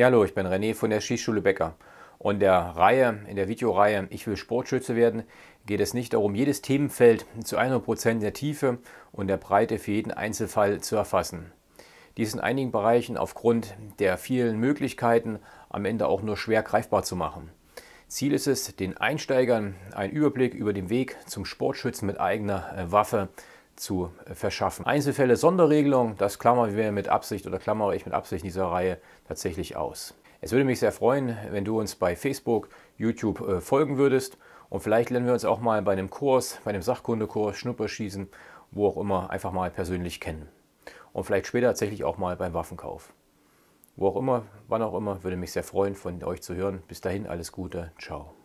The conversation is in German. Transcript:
Ja, hallo, ich bin René von der Skischule Becker. Und der Reihe, in der Videoreihe Ich will Sportschütze werden, geht es nicht darum, jedes Themenfeld zu 100% der Tiefe und der Breite für jeden Einzelfall zu erfassen. Dies in einigen Bereichen aufgrund der vielen Möglichkeiten am Ende auch nur schwer greifbar zu machen. Ziel ist es, den Einsteigern einen Überblick über den Weg zum Sportschützen mit eigener äh, Waffe zu äh, verschaffen. Einzelfälle, Sonderregelungen, das klammern wir mit Absicht oder klammere ich mit Absicht in dieser Reihe tatsächlich aus. Es würde mich sehr freuen, wenn du uns bei Facebook, YouTube äh, folgen würdest und vielleicht lernen wir uns auch mal bei einem Kurs, bei einem Sachkundekurs, Schnupperschießen, wo auch immer, einfach mal persönlich kennen. Und vielleicht später tatsächlich auch mal beim Waffenkauf. Wo auch immer, wann auch immer, würde mich sehr freuen, von euch zu hören. Bis dahin alles Gute, ciao.